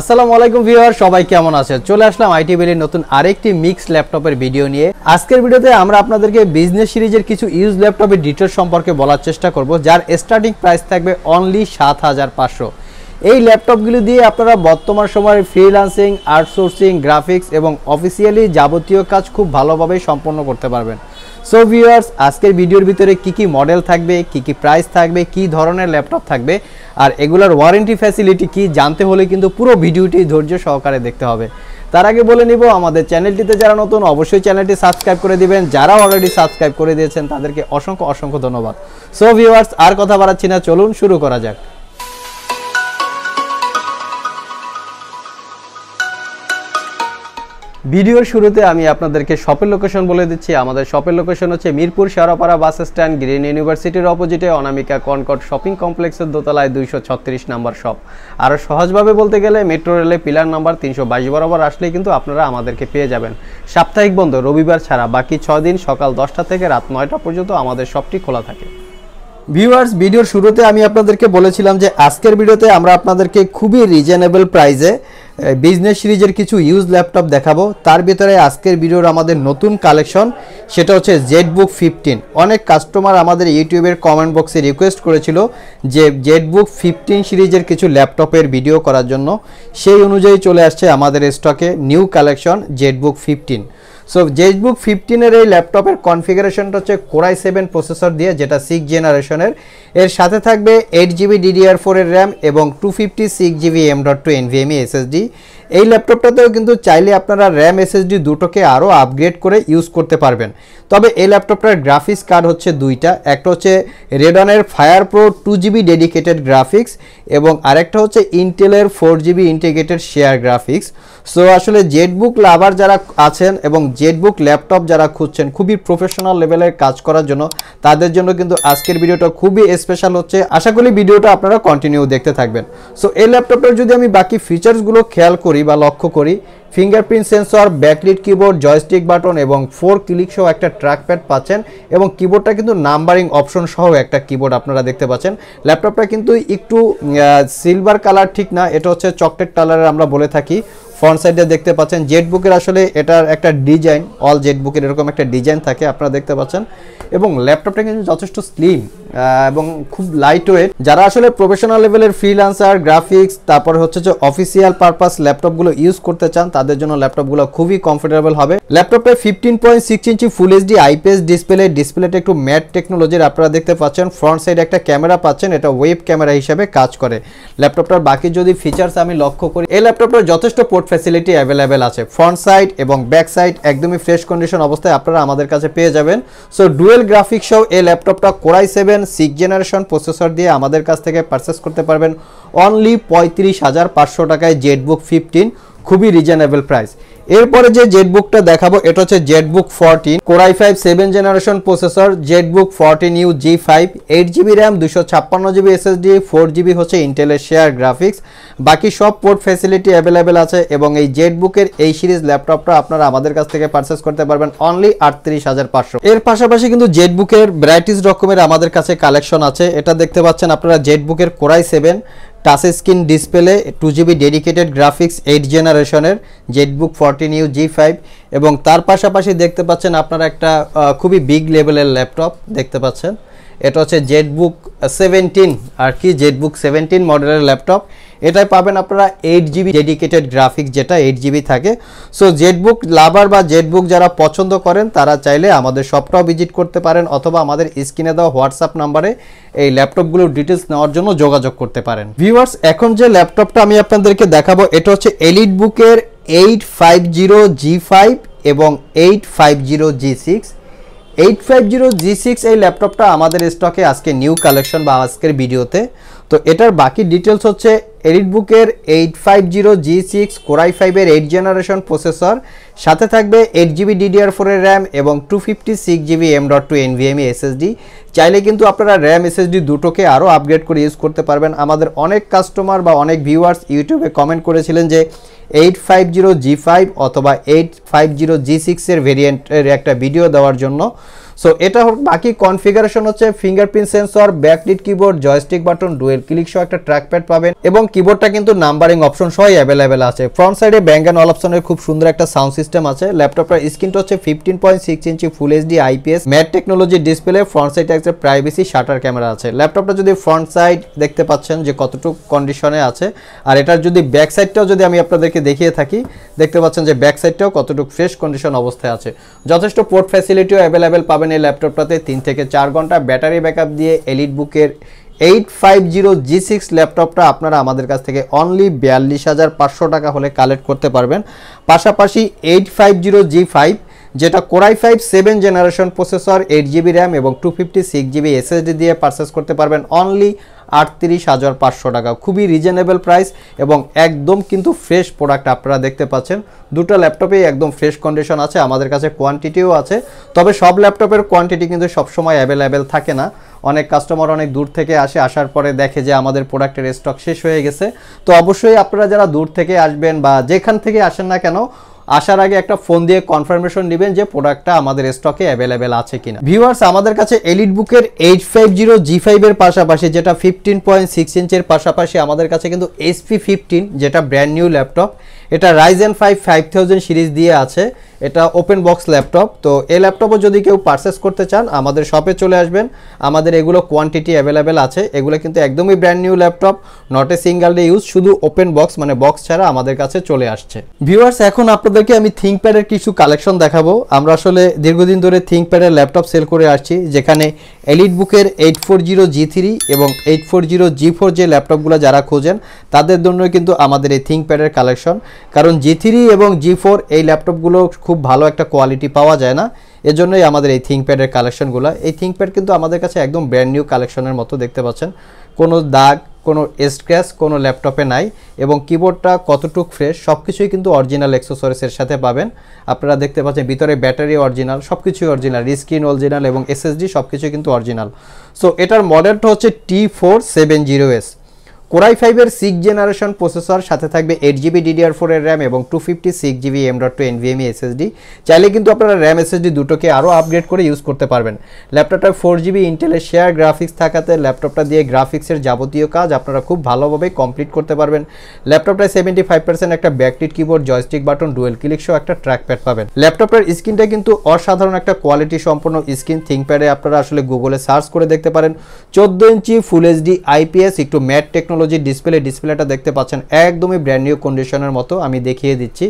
আসসালামু আলাইকুম ভিউয়ার সবাই কেমন আছেন চলে আসলাম আইটি বিলির নতুন আরেকটি মিক্স ল্যাপটপের ভিডিও নিয়ে আজকের ভিডিওতে আমরা আপনাদেরকে বিজনেস সিরিজের কিছু ইউজ ল্যাপটপের ডিটেল সম্পর্কে বলার চেষ্টা করব যার স্টার্টিং প্রাইস থাকবে অনলি সাত হাজার পাঁচশো এই ল্যাপটপগুলি দিয়ে আপনারা বর্তমান সময়ে ফ্রিলান্সিং আউটসোর্সিং গ্রাফিক্স এবং অফিসিয়ালি যাবতীয় কাজ খুব ভালোভাবে সম্পন্ন করতে পারবেন সো ভিউয়ার্স আজকের ভিডিওর ভিতরে কি কি মডেল থাকবে কি কি প্রাইস থাকবে কি ধরনের ল্যাপটপ থাকবে আর এগুলোর ওয়ারেন্টি ফ্যাসিলিটি কি জানতে হলে কিন্তু পুরো ভিডিওটি ধৈর্য সহকারে দেখতে হবে তার আগে বলে নিব আমাদের চ্যানেলটিতে যারা নতুন অবশ্যই চ্যানেলটি সাবস্ক্রাইব করে দিবেন যারা অলরেডি সাবস্ক্রাইব করে দিয়েছেন তাদেরকে অসংখ্য অসংখ্য ধন্যবাদ সো ভিউয়ার্স আর কথা বাড়াচ্ছি না চলুন শুরু করা যাক ভিডিওর শুরুতে আমি আপনাদেরকে শপের লোকেশন বলে দিচ্ছি আমাদের শপের লোকেশন হচ্ছে Mirpur Sherapara bus stand green ইউনিভার্সিটির অপোজিটে অনামিকা কনকট শপিং কমপ্লেক্সের দোতলায় দুইশো ছত্রিশ নাম্বার শপ আরও সহজভাবে বলতে গেলে মেট্রো রেলে পিলার নাম্বার তিনশো বাইশ বরাবর আসলেই কিন্তু আপনারা আমাদেরকে পেয়ে যাবেন সাপ্তাহিক বন্ধ রবিবার ছাড়া বাকি ছয় দিন সকাল দশটা থেকে রাত নয়টা পর্যন্ত আমাদের শপটি খোলা থাকে ভিউয়ার্স ভিডিওর শুরুতে আমি আপনাদেরকে বলেছিলাম যে আজকের ভিডিওতে আমরা আপনাদেরকে খুবই রিজনেবল প্রাইজে বিজনেস সিরিজের কিছু ইউজ ল্যাপটপ দেখাবো তার ভিতরে আজকের ভিডিওর আমাদের নতুন কালেকশন সেটা হচ্ছে জেড বুক ফিফটিন অনেক কাস্টমার আমাদের ইউটিউবের কমেন্ট বক্সে রিকোয়েস্ট করেছিল যে জেড বুক ফিফটিন সিরিজের কিছু ল্যাপটপের ভিডিও করার জন্য সেই অনুযায়ী চলে আসছে আমাদের স্টকে new collection ZBook fifteen so ZBook ফিফটিনের এই ল্যাপটপের কনফিগারেশনটা হচ্ছে কোরাই সেভেন প্রসেসর দিয়ে যেটা সিক্স জেনারেশনের এর সাথে থাকবে এইট জিবি ডিডিআর ফোরের র্যাম এবং two fifty six GB M dot two NVMe SSD এই ল্যাপটপটাতেও কিন্তু চাইলে আপনারা র্যাম এসএসডি দুটোকে আরও আপগ্রেড করে ইউজ করতে পারবেন তবে এই ল্যাপটপটার গ্রাফিক্স কার্ড হচ্ছে দুইটা একটা হচ্ছে রেডনের fire pro two GB dedicated graphics এবং আরেকটা হচ্ছে ইন্টেলের four GB integrated share graphics so আসলে জেটবুক লাভার যারা আছেন এবং জেটবুক ল্যাপটপ যারা খুঁজছেন খুবই প্রফেশনাল লেভেলের কাজ করার জন্য তাদের জন্য কিন্তু আজকের ভিডিওটা খুবই স্পেশাল হচ্ছে আশা করি ভিডিওটা আপনারা কন্টিনিউ দেখতে থাকবেন সো এই ল্যাপটপটার যদি আমি বাকি ফিচার্সগুলো খেয়াল করি বা লক্ষ্য করি fingerprint sensor backlit keyboard joystick button এবং ফোর ক্লিক সহ একটা ট্র্যাকপ্যাড পাচ্ছেন এবং কিবোর্ডটা কিন্তু নাম্বারিং অপশন সহ একটা কিবোর্ড আপনারা দেখতে পাচ্ছেন ল্যাপটপটা কিন্তু একটু সিলভার কালার ঠিক না এটা হচ্ছে চকলেট কালারের আমরা বলে থাকি ফ্রন্ট সাইডে দেখতে পাচ্ছেন জেট বুকের আসলে এটার একটা ডিজাইন অল জেট বুকের এরকম একটা ডিজাইন থাকে আপনারা দেখতে পাচ্ছেন এবং ল্যাপটপটা কিন্তু যথেষ্ট স্লিম এবং খুব লাইট ওয়েট যারা আসলে প্রফেশনাল লেভেলের ফ্রিলান্সার গ্রাফিক্স তারপর হচ্ছে যে অফিসিয়াল পারপাস ল্যাপটপগুলো ইউজ করতে চান তাদের জন্য ল্যাপটপগুলো খুবই কমফোর্টেবল হবে ল্যাপটপে fifteen point six inch full HD IPS display ডিসপ্লেটা একটু ম্যাট টেকনোলজির আপনারা দেখতে পাচ্ছেন ফ্রন্ট সাইড একটা ক্যামেরা পাচ্ছেন এটা ওয়েব ক্যামেরা হিসেবে কাজ করে ল্যাপটপটার বাকি যদি ফিচার্স আমি লক্ষ্য করি এই ল্যাপটপটা যথেষ্ট সাপোর্ট ফ্যাসিলিটি অ্যাভেলেবেল আছে ফ্রন্ট সাইড এবং ব্যাক সাইড একদমই ফ্রেশ কন্ডিশন অবস্থায় আপনারা আমাদের কাছে পেয়ে যাবেন সো ডুয়েল গ্রাফিক্স সহ এই ল্যাপটপটা core i seven six generation processor দিয়ে আমাদের কাছ থেকে পারচেস করতে পারবেন অনলি পঁয়ত্রিশ হাজার পাঁচশো টাকায় জেটবুক ফিফটিন খুবই রিজনেবল প্রাইস এরপরে যে জেটবুকটা বুকটা দেখাবো এটা হচ্ছে ZBook book fourteen core i five seven generation processor ZBook book fourteen U G five eight GB RAM দুশো ছাপ্পান্ন জিবি এসএসডি ফোর জিবি হচ্ছে ইন্টেলের শেয়ার গ্রাফিক্স বাকি সব পোর্ট ফ্যাসিলিটি অ্যাভেলেবেল আছে এবং এই জেটবুকের বুকের এই সিরিজ ল্যাপটপটা আপনারা আমাদের কাছ থেকে পারচেস করতে পারবেন অনলি আটত্রিশ হাজার পাঁচশো এর পাশাপাশি কিন্তু জেটবুকের বুকের ভ্যারাইটিস রকমের আমাদের কাছে কালেকশন আছে এটা দেখতে পাচ্ছেন আপনারা জেটবুকের বুকের core i seven touch screen display two GB dedicated graphics eight জেনারেশনের ZBook fourteen U G five এবং তার পাশাপাশি দেখতে পাচ্ছেন আপনারা একটা খুবই বিগ লেভেলের ল্যাপটপ দেখতে পাচ্ছেন এটা হচ্ছে জেটবুক সেভেন্টিন আর কি জেটবুক সেভেন্টিন মডেলের ল্যাপটপ এটাই পাবেন আপনারা এইট জিবি ডেডিকেটেড গ্রাফিক্স যেটা এইট জিবি থাকে সো জেটবুক লাভার বা জেটবুক যারা পছন্দ করেন তারা চাইলে আমাদের শপটাও ভিজিট করতে পারেন অথবা আমাদের স্ক্রিনে দেওয়া হোয়াটসঅ্যাপ নাম্বারে এই ল্যাপটপগুলোর ডিটেলস নেওয়ার জন্য যোগাযোগ করতে পারেন ভিউয়ার্স এখন যে ল্যাপটপটা আমি আপনাদেরকে দেখাবো এটা হচ্ছে এলিট বুকের eight five zero G five এবং eight five zero G six eight five zero G six এই ল্যাপটপটা আমাদের স্টকে আজকে নিউ কালেকশন বা আজকের ভিডিওতে তো এটার বাকি ডিটেলস হচ্ছে এডিট বুকের eight five zero G six core i ফাইভের এইট জেনারেশন প্রসেসর সাথে থাকবে এইট জিবি ডিডিআর ফোরের র্যাম এবং two fifty six GB M dot two NVMe SSD চাইলে কিন্তু আপনারা র্যাম এসএসডি দুটোকে আরও আপগ্রেড করে ইউজ করতে পারবেন আমাদের অনেক কাস্টমার বা অনেক ভিউয়ার্স ইউটিউবে কমেন্ট করেছিলেন যে eight five zero G five অথবা এইট ফাইভ জিরো জি সিক্সের ভেরিয়েন্টের একটা ভিডিও দেওয়ার জন্য সো এটা বাকি কনফিগারেশন হচ্ছে fingerprint sensor backlit keyboard joystick button dual click সহ একটা ট্র্যাকপ্যাড পাবেন এবং কিবোর্ডটা কিন্তু নাম্বারিং অপশন সহই অ্যাভেলেবেল আছে ফ্রন্ট সাইডে ব্যাঙ্গান অ্যান্ড অল অপশনের খুব সুন্দর একটা সাউন্ড সিস্টেম আছে ল্যাপটপটার স্ক্রিনটা হচ্ছে fifteen point six inch full HD IPS matte technology display front সাইডে একটা প্রাইভেসি শাটার ক্যামেরা আছে ল্যাপটপটা যদি ফ্রন্ট সাইড দেখতে পাচ্ছেন যে কতটুকু কন্ডিশনে আছে আর এটার যদি ব্যাক সাইডটাও যদি আমি আপনাদেরকে দেখিয়ে থাকি দেখতে পাচ্ছেন যে ব্যাক সাইডটাও কতটুকু ফ্রেশ কন্ডিশন অবস্থায় আছে যথেষ্ট পোর্ট ফ্যাসিলিটিও অ্যাভেলেবেল পাবেন পাবেন এই ল্যাপটপটাতে তিন থেকে চার ঘন্টা ব্যাটারি ব্যাকআপ দিয়ে এলিট বুকের eight five zero G six ল্যাপটপটা আপনারা আমাদের কাছ থেকে অনলি বিয়াল্লিশ হাজার পাঁচশো টাকা হলে কালেক্ট করতে পারবেন পাশাপাশি eight five zero G five যেটা core i five seven generation processor eight GB RAM এবং two fifty six GB SSD দিয়ে পারচেস করতে পারবেন অনলি আটত্রিশ হাজার পাঁচশো টাকা খুবই রিজনেবল প্রাইস এবং একদম কিন্তু ফ্রেশ প্রোডাক্ট আপনারা দেখতে পাচ্ছেন দুটো ল্যাপটপেই একদম ফ্রেশ কন্ডিশন আছে আমাদের কাছে কোয়ান্টিটিও আছে তবে সব ল্যাপটপের কোয়ান্টিটি কিন্তু সবসময় অ্যাভেলেবেল থাকে না অনেক কাস্টমার অনেক দূর থেকে আসে আসার পরে দেখে যে আমাদের প্রোডাক্টের স্টক শেষ হয়ে গেছে তো অবশ্যই আপনারা যারা দূর থেকে আসবেন বা যেখান থেকে আসেন না কেন আসার আগে একটা ফোন দিয়ে কনফার্মেশন নেবেন যে প্রোডাক্টটা আমাদের স্টকে অ্যাভেলেবেল আছে কিনা ভিউয়ার্স আমাদের কাছে এলিট বুকের এইট ফাইভ জিরো জি ফাইভের পাশাপাশি যেটা ফিফটিন পয়েন্ট সিক্স ইঞ্চের পাশাপাশি আমাদের কাছে কিন্তু এসপি ফিফটিন যেটা ব্র্যান্ড নিউ ল্যাপটপ এটা Ryzen five five thousand series দিয়ে আছে এটা ওপেন বক্স ল্যাপটপ তো এই ল্যাপটপও যদি কেউ পারচেস করতে চান আমাদের শপে চলে আসবেন আমাদের এগুলো কোয়ান্টিটি অ্যাভেলেবেল আছে এগুলো কিন্তু একদমই brand new laptop not a single day use শুধু ওপেন বক্স মানে বক্স ছাড়া আমাদের কাছে চলে আসছে ভিউয়ার্স এখন আপনাদেরকে আমি থিঙ্কপ্যাডের কিছু কালেকশন দেখাবো আমরা আসলে দীর্ঘদিন ধরে থিঙ্কপ্যাডের ল্যাপটপ সেল করে আসছি যেখানে এলিট বুকের eight four zero G three এবং eight four zero G four যে ল্যাপটপগুলো যারা খোঁজেন তাদের জন্য কিন্তু আমাদের এই প্যাডের কালেকশন কারণ জি থ্রি এবং জি ফোর এই ল্যাপটপগুলো খুব ভালো একটা কোয়ালিটি পাওয়া যায় না এজন্যই আমাদের এই থিঙ্ক প্যাডের কালেকশনগুলো এই থিঙ্ক প্যাড কিন্তু আমাদের কাছে একদম ব্র্যান্ড নিউ কালেকশনের মতো দেখতে পাচ্ছেন কোনো দাগ কোনো স্ক্র্যাচ কোনো ল্যাপটপে নাই এবং কিবোর্ডটা কতটুক ফ্রেশ সব কিছুই কিন্তু অরিজিনাল এক্সোসরিসের সাথে পাবেন আপনারা দেখতে পাচ্ছেন ভিতরে ব্যাটারি অরিজিনাল সব কিছুই অরিজিনাল স্ক্রিন অরিজিনাল এবং এসএসডি সব কিছুই কিন্তু অরিজিনাল সো এটার মডেলটা হচ্ছে T four seven zero S core i ফাইভের সিক্স জেনারেশন প্রসেসর সাথে থাকবে এইট জিবি ডিডিআর ফোরের র্যাম এবং two fifty six GB M dot two NVMe SSD চাইলে কিন্তু আপনারা র্যাম এসএসডি দুটোকে আরও আপগ্রেড করে ইউজ করতে পারবেন ল্যাপটপটা ফোর জিবি ইন্টেলের শেয়ার গ্রাফিক্স থাকাতে ল্যাপটপটা দিয়ে গ্রাফিক্সের যাবতীয় কাজ আপনারা খুব ভালোভাবে কমপ্লিট করতে পারবেন ল্যাপটপটায় সেভেন্টি ফাইভ পার্সেন্ট একটা backlit keyboard joystick button dual click সহ একটা ট্র্যাকপ্যাড পাবেন ল্যাপটপটার স্ক্রিনটা কিন্তু অসাধারণ একটা কোয়ালিটি সম্পন্ন স্ক্রিন প্যাডে আপনারা আসলে গুগলে সার্চ করে দেখতে পারেন চোদ্দো ইঞ্চি ফুল এইচডি আইপিএস একটু ম্যাট টেকনো টেকনোলজির ডিসপ্লে ডিসপ্লেটা দেখতে পাচ্ছেন একদমই ব্র্যান্ড নিউ কন্ডিশনের মতো আমি দেখিয়ে দিচ্ছি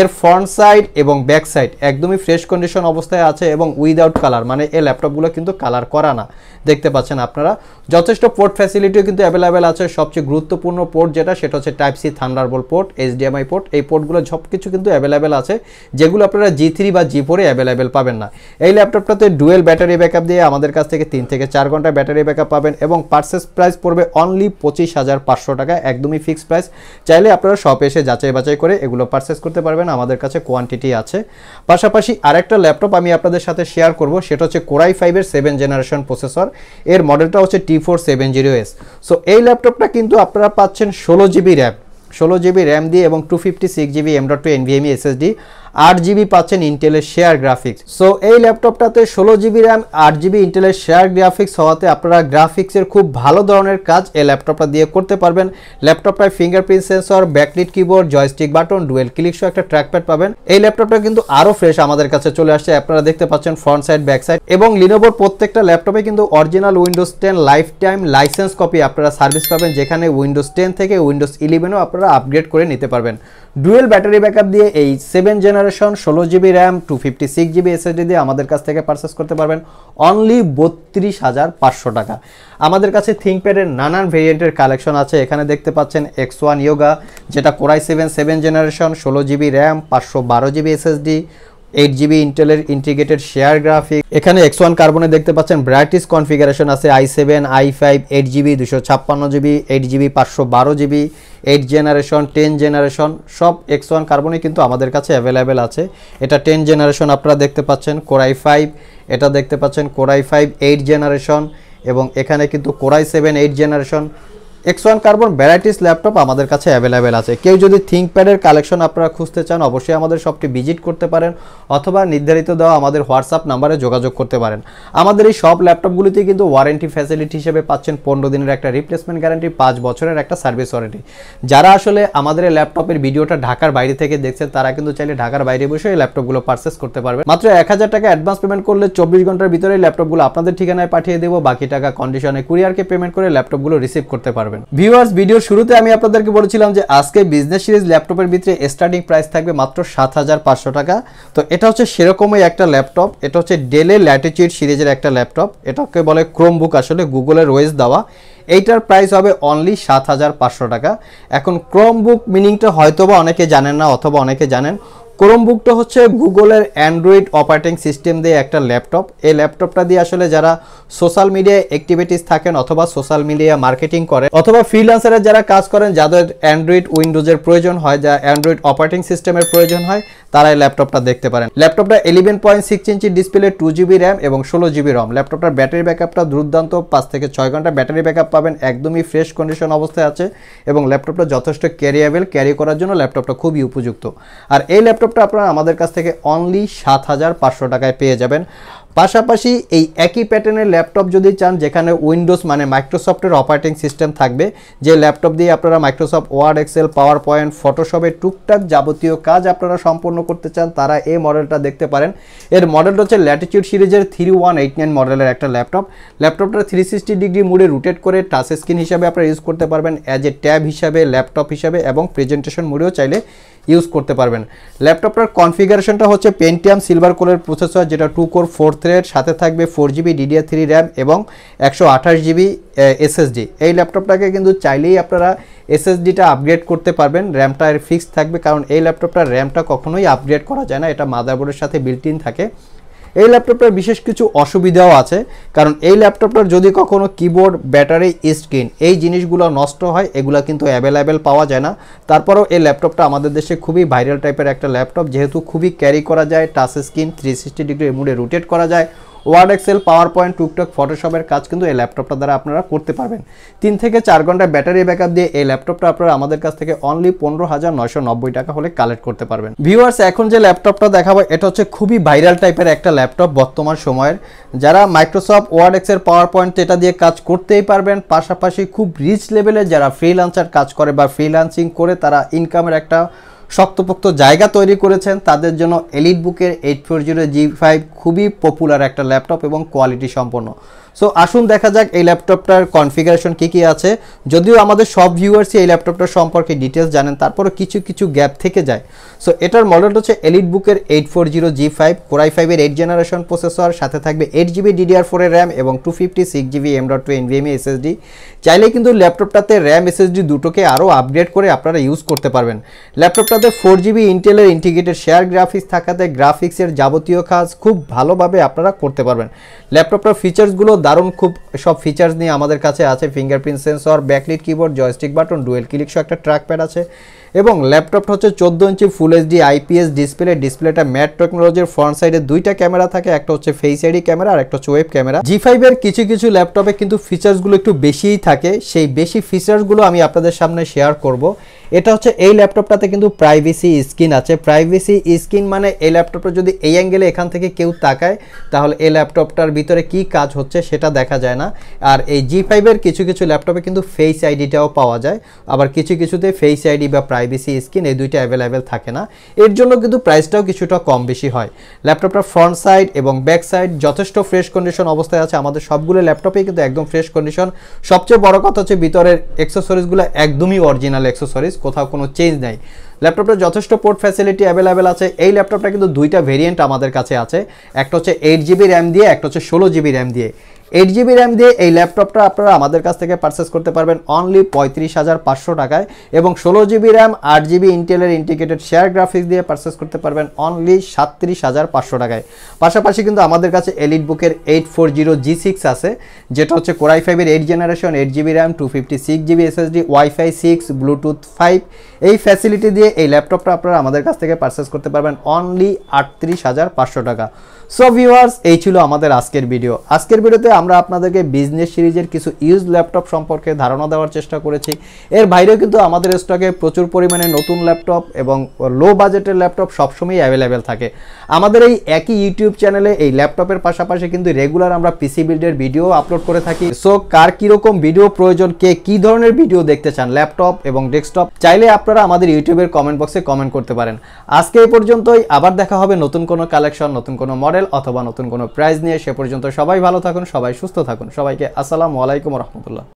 এর ফ্রন্ট সাইড এবং ব্যাক সাইড একদমই ফ্রেশ কন্ডিশন অবস্থায় আছে এবং উইদাউট কালার মানে এই ল্যাপটপগুলো কিন্তু কালার করা না দেখতে পাচ্ছেন আপনারা যথেষ্ট পোর্ট ফ্যাসিলিটিও কিন্তু অ্যাভেলেবেল আছে সবচেয়ে গুরুত্বপূর্ণ পোর্ট যেটা সেটা হচ্ছে type C thunderbolt port HDMI port এই পোর্টগুলো সব কিছু কিন্তু অ্যাভেলেবেল আছে যেগুলো আপনারা জি থ্রি বা জি ফোরে অ্যাভেলেবেল পাবেন না এই ল্যাপটপটাতে ডুয়েল ব্যাটারি ব্যাকআপ দিয়ে আমাদের কাছ থেকে তিন থেকে চার ঘন্টা ব্যাটারি ব্যাকআপ পাবেন এবং পার্সেস প্রাইস পড়বে অনলি পঁচিশ হাজার পাঁচশো টাকা একদমই ফিক্সড প্রাইস চাইলে আপনারা সব এসে যাচাই বাছাই করে এগুলো পার্সেস করতে পারবেন পারবেন আমাদের কাছে কোয়ান্টিটি আছে পাশাপাশি আরেকটা ল্যাপটপ আমি আপনাদের সাথে শেয়ার করব সেটা হচ্ছে কোরাই ফাইভের সেভেন জেনারেশন প্রসেসর এর মডেলটা হচ্ছে T four seven zero S so এই ল্যাপটপটা কিন্তু আপনারা পাচ্ছেন ষোলো জিবি র্যাম ষোলো জিবি র্যাম দিয়ে এবং two fifty six GB M dot two NVMe SSD আট জিবি পাচ্ছেন ইন্টেলের শেয়ার গ্রাফিক্স সো এই ল্যাপটপটাতে ষোলো জিবি র্যাম আট জিবি ইন্টেলের শেয়ার গ্রাফিক্স হওয়াতে আপনারা গ্রাফিক্সের খুব ভালো ধরনের কাজ এই ল্যাপটপটা দিয়ে করতে পারবেন ল্যাপটপটায় fingerprint sensor backlit keyboard joystick button dual click সহ একটা ট্র্যাকপ্যাড পাবেন এই ল্যাপটপটা কিন্তু আরও ফ্রেশ আমাদের কাছে চলে আসছে আপনারা দেখতে পাচ্ছেন ফ্রন্ট সাইড ব্যাক সাইড এবং লিনোভোর প্রত্যেকটা ল্যাপটপে কিন্তু original Windows ten life time license copy আপনারা সার্ভিস পাবেন যেখানে উইন্ডোজ টেন থেকে উইন্ডোজ ইলেভেনও আপনারা আপগ্রেড করে নিতে পারবেন ডুয়েল ব্যাটারি ব্যাকআপ দিয়ে এই সেভেন জেনারেশন ষোলো GB RAM two fifty six GB SSD দিয়ে আমাদের কাছ থেকে পারচেস করতে পারবেন অনলি বত্রিশ হাজার পাঁচশো টাকা আমাদের কাছে থিঙ্কপ্যাডের নানান ভেরিয়েন্টের কালেকশন আছে এখানে দেখতে পাচ্ছেন এক্স ওয়ান ইয়োগা যেটা কোরাই সেভেন সেভেন জেনারেশন ষোলো জিবি র্যাম পাঁচশো বারো জিবি এসএসডি এইট জিবি ইন্টেলের ইন্টিগ্রেটেড শেয়ার গ্রাফিক এখানে এক্স ওয়ান কার্বনে দেখতে পাচ্ছেন ব্রাইটিস কনফিগারেশন আছে I seven I five eight GB দুশো ছাপ্পান্ন জিবি এইট জিবি পাঁচশো বারো GB eight generation ten generation সব এক্স ওয়ান কার্বনে কিন্তু আমাদের কাছে অ্যাভেলেবেল আছে এটা টেন জেনারেশন আপনারা দেখতে পাচ্ছেন কোরাই ফাইভ এটা দেখতে পাচ্ছেন কোরাই ফাইভ এইট জেনারেশন এবং এখানে কিন্তু core i seven eight generation X one carbon varieties laptop আমাদের কাছে অ্যাভেলেবেল আছে কেউ যদি থিঙ্ক প্যাডের কালেকশন আপনারা খুঁজতে চান অবশ্যই আমাদের শপটি ভিজিট করতে পারেন অথবা নির্ধারিত দেওয়া আমাদের হোয়াটসঅ্যাপ নাম্বারে যোগাযোগ করতে পারেন আমাদের এই সব ল্যাপটপগুলিতে কিন্তু ওয়ারেন্টি ফ্যাসিলিটি হিসেবে পাচ্ছেন পনেরো দিনের একটা রিপ্লেসমেন্ট গ্যারান্টি পাঁচ বছরের একটা সার্ভিস ওয়ারেন্টি যারা আসলে আমাদের ল্যাপটপের ভিডিওটা ঢাকার বাইরে থেকে দেখছেন তারা কিন্তু চাইলে ঢাকার বাইরে বসে এই ল্যাপটপগুলো পারচেস করতে পারবেন মাত্র এক হাজার টাকা অ্যাডভান্স পেমেন্ট করলে চব্বিশ ঘন্টার ভিতরে ল্যাপটপগুলো আপনাদের ঠিকানায় পাঠিয়ে দেবো বাকি টাকা কন্ডিশনে কুরিয়ারকে পেমেন্ট করে ল্যাপটপগুলো রিসিভ করতে পারবেন পারবেন ভিউয়ার্স ভিডিও শুরুতে আমি আপনাদেরকে বলেছিলাম যে আজকে বিজনেস সিরিজ ল্যাপটপের ভিতরে স্টার্টিং প্রাইস থাকবে মাত্র সাত হাজার পাঁচশো টাকা তো এটা হচ্ছে সেরকমই একটা ল্যাপটপ এটা হচ্ছে ডেলে ল্যাটিচিউড সিরিজের একটা ল্যাপটপ এটাকে বলে ক্রোম বুক আসলে গুগলের ওয়েজ দেওয়া এইটার প্রাইস হবে অনলি সাত হাজার পাঁচশো টাকা এখন ক্রোম বুক মিনিংটা হয়তোবা অনেকে জানেন না অথবা অনেকে জানেন ক্রোমবুকটা হচ্ছে গুগলের অ্যান্ড্রয়েড অপারেটিং সিস্টেম দিয়ে একটা ল্যাপটপ এই ল্যাপটপটা দিয়ে আসলে যারা সোশ্যাল মিডিয়ায় অ্যাক্টিভিটিস থাকেন অথবা সোশ্যাল মিডিয়া মার্কেটিং করেন অথবা ফ্রিলান্সারে যারা কাজ করেন যাদের অ্যান্ড্রয়েড উইন্ডোজের প্রয়োজন হয় যা অ্যান্ড্রয়েড অপারেটিং সিস্টেমের প্রয়োজন হয় তারা এই ল্যাপটপটা দেখতে পারেন ল্যাপটপটা eleven point six inch display two GB RAM এবং ষোলো জিবি রম ল্যাপটপটার ব্যাটারি ব্যাকআপটা দুর্দান্ত পাঁচ থেকে ছয় ঘন্টা ব্যাটারি ব্যাকআপ পাবেন একদমই ফ্রেশ কন্ডিশন অবস্থায় আছে এবং ল্যাপটপটা যথেষ্ট ক্যারিয়েবল ক্যারি করার জন্য ল্যাপটপটা খুবই উপযুক্ত আর এই ল্যাপটপ ল্যাপটপটা আপনারা আমাদের কাছ থেকে অনলি সাত হাজার পাঁচশো টাকায় পেয়ে যাবেন পাশাপাশি এই একই প্যাটার্নের ল্যাপটপ যদি চান যেখানে উইন্ডোজ মানে মাইক্রোসফটের অপারেটিং সিস্টেম থাকবে যে ল্যাপটপ দিয়ে আপনারা Microsoft Word Excel PowerPoint ফটোশপে টুকটাক যাবতীয় কাজ আপনারা সম্পন্ন করতে চান তারা এই মডেলটা দেখতে পারেন এর মডেলটা হচ্ছে ল্যাটিটিউড সিরিজের থ্রি ওয়ান এইট নাইন মডেলের একটা ল্যাপটপ ল্যাপটপটা থ্রি সিক্সটি ডিগ্রি মুডে রুটেট করে টাচ স্ক্রিন হিসাবে আপনারা ইউজ করতে পারবেন অ্যাজ এ ট্যাব হিসাবে ল্যাপটপ হিসাবে এবং প্রেজেন্টেশন মুডেও চাইলে ইউজ করতে পারবেন ল্যাপটপটার কনফিগারেশনটা হচ্ছে পেন্টিয়াম সিলভার কোলের প্রসেসর যেটা টু কোর ফোর থ্রেড সাথে থাকবে four GB DDR three RAM এবং একশো আঠাশ জিবি এসএসডি এই ল্যাপটপটাকে কিন্তু চাইলেই আপনারা এসএসডিটা আপগ্রেড করতে পারবেন র্যামটা এর ফিক্সড থাকবে কারণ এই ল্যাপটপটার র্যামটা কখনোই আপগ্রেড করা যায় না এটা মাদারবোর্ডের সাথে বিল্ট ইন থাকে এই ল্যাপটপটার বিশেষ কিছু অসুবিধাও আছে কারণ এই ল্যাপটপটার যদি কখনো কিবোর্ড ব্যাটারি স্ক্রিন এই জিনিসগুলো নষ্ট হয় এগুলো কিন্তু অ্যাভেলেবেল পাওয়া যায় না তারপরেও এই ল্যাপটপটা আমাদের দেশে খুবই ভাইরাল টাইপের একটা ল্যাপটপ যেহেতু খুবই ক্যারি করা যায় touch screen three sixty degree মুডে রোটেট করা যায় ওয়ার্ড এক্সেল পাওয়ার পয়েন্ট টুকটাক ফটোশপের কাজ কিন্তু এই ল্যাপটপটা দ্বারা আপনারা করতে পারবেন তিন থেকে চার ঘন্টা ব্যাটারি ব্যাকআপ দিয়ে এই ল্যাপটপটা আপনারা আমাদের কাছ থেকে অনলি পনেরো হাজার নয়শো নব্বই টাকা হলে কালেক্ট করতে পারবেন ভিউয়ার্স এখন যে ল্যাপটপটা দেখাবো এটা হচ্ছে খুবই ভাইরাল টাইপের একটা ল্যাপটপ বর্তমান সময়ের যারা মাইক্রোসফট ওয়ার্ড এক্সের পাওয়ার পয়েন্ট এটা দিয়ে কাজ করতেই পারবেন পাশাপাশি খুব রিচ লেভেলে যারা ফ্রিলান্সার কাজ করে বা ফ্রিলান্সিং করে তারা ইনকামের একটা শক্তপোক্ত জায়গা তৈরি করেছেন তাদের জন্য এলিট বুকের eight four zero G five খুবই পপুলার একটা ল্যাপটপ এবং কোয়ালিটি সম্পন্ন সো আসুন দেখা যাক এই ল্যাপটপটার কনফিগারেশন কি কি আছে যদিও আমাদের সব ভিউয়ার্সই এই ল্যাপটপটার সম্পর্কে ডিটেলস জানেন তারপরও কিছু কিছু গ্যাপ থেকে যায় সো এটার মডেল হচ্ছে এলিট বুকের eight four zero G five core i ফাইভের এইট জেনারেশন প্রসেসর সাথে থাকবে এইট জিবি ডিডিআর ফোরের র্যাম এবং two fifty six GB M two NVMe SSD চাইলে কিন্তু ল্যাপটপটাতে র্যাম এসএসডি দুটোকে আরও আপগ্রেড করে আপনারা ইউজ করতে পারবেন ল্যাপটপটাতে ফোর জিবি ইন্টেলের ইন্টিগ্রেটেড শেয়ার গ্রাফিক্স থাকাতে গ্রাফিক্সের যাবতীয় কাজ খুব ভালোভাবে আপনারা করতে পারবেন ল্যাপটপটার ফিচার্সগুলো দারুণ খুব সব ফিচার্স নিয়ে আমাদের কাছে আছে fingerprint sensor backlit keyboard joystick button dual click সহ একটা ট্র্যাক প্যাড আছে এবং ল্যাপটপটা হচ্ছে চোদ্দো ইঞ্চি ফুল এইচডি আইপিএস ডিসপ্লে ডিসপ্লেটা ম্যাট টেকনোলজির ফ্রন্ট সাইডে দুইটা ক্যামেরা থাকে একটা হচ্ছে ফেস আইডি ক্যামেরা আর একটা হচ্ছে ওয়েব ক্যামেরা জি ফাইভের কিছু কিছু ল্যাপটপে কিন্তু ফিচার্সগুলো একটু বেশিই থাকে সেই বেশি ফিচার্সগুলো আমি আপনাদের সামনে শেয়ার করব এটা হচ্ছে এই ল্যাপটপটাতে কিন্তু প্রাইভেসি স্ক্রিন আছে প্রাইভেসি স্ক্রিন মানে এই ল্যাপটপটা যদি এই অ্যাঙ্গেলে এখান থেকে কেউ তাকায় তাহলে এই ল্যাপটপটার ভিতরে কি কাজ হচ্ছে সেটা দেখা যায় না আর এই জি ফাইভের কিছু কিছু ল্যাপটপে কিন্তু ফেস আইডিটাও পাওয়া যায় আবার কিছু কিছুতে ফেস আইডি বা আইবিসি স্ক্রিন এই দুইটা অ্যাভেলেবেল থাকে না এর জন্য কিন্তু প্রাইসটাও কিছুটা কম বেশি হয় ল্যাপটপটা ফ্রন্ট সাইড এবং ব্যাক সাইড যথেষ্ট ফ্রেশ কন্ডিশন অবস্থায় আছে আমাদের সবগুলো ল্যাপটপে কিন্তু একদম ফ্রেশ কন্ডিশন সবচেয়ে বড় কথা হচ্ছে ভিতরের এক্সেসরিজগুলো একদমই অরিজিনাল এক্সেসরিজ কোথাও কোনো চেঞ্জ নেই ল্যাপটপটা যথেষ্ট পোর্ট ফ্যাসিলিটি অ্যাভেলেবেল আছে এই ল্যাপটপটা কিন্তু দুইটা ভেরিয়েন্ট আমাদের কাছে আছে একটা হচ্ছে এইট জিবি র্যাম দিয়ে একটা হচ্ছে ষোলো জিবি র্যাম দিয়ে এইট জিবি র্যাম দিয়ে এই ল্যাপটপটা আপনারা আমাদের কাছ থেকে পারচেস করতে পারবেন অনলি পঁয়ত্রিশ হাজার পাঁচশো টাকায় এবং ষোলো জিবি র্যাম আট জিবি ইন্টেলের ইন্টিগ্রেটেড শেয়ার গ্রাফিক্স দিয়ে পারচেস করতে পারবেন অনলি সাতত্রিশ হাজার পাঁচশো টাকায় পাশাপাশি কিন্তু আমাদের কাছে এলিট বুকের eight four zero G six আছে যেটা হচ্ছে কোরাই ফাইভের eight generation eight GB RAM two fifty six GB SSD WiFi six Bluetooth five এই ফ্যাসিলিটি দিয়ে এই ল্যাপটপটা আপনারা আমাদের কাছ থেকে পারচেস করতে পারবেন অনলি আটত্রিশ হাজার পাঁচশো টাকা সো ভিউয়ার্স এই ছিল আমাদের আজকের ভিডিও আজকের ভিডিওতে আমরা আপনাদেরকে বিজনেস সিরিজের কিছু ইউজ ল্যাপটপ সম্পর্কে ধারণা দেওয়ার চেষ্টা করেছি এর বাইরেও কিন্তু আমাদের স্টকে প্রচুর পরিমাণে নতুন ল্যাপটপ এবং লো বাজেটের ল্যাপটপ সবসময়ই অ্যাভেলেবেল থাকে আমাদের এই একই ইউটিউব চ্যানেলে এই ল্যাপটপের পাশাপাশি কিন্তু রেগুলার আমরা পিসি বিল্ডের ভিডিও আপলোড করে থাকি সো কার কীরকম ভিডিও প্রয়োজন কে কী ধরনের ভিডিও দেখতে চান ল্যাপটপ এবং ডেস্কটপ চাইলে আপনারা আমাদের ইউটিউবের কমেন্ট বক্সে কমেন্ট করতে পারেন আজকে এই পর্যন্তই আবার দেখা হবে নতুন কোনো কালেকশন নতুন কোনো মডেল মডেল অথবা নতুন কোনো প্রাইজ নিয়ে সে পর্যন্ত সবাই ভালো থাকুন সবাই সুস্থ থাকুন সবাইকে আসসালামু আলাইকুম রহমতুল্লাহ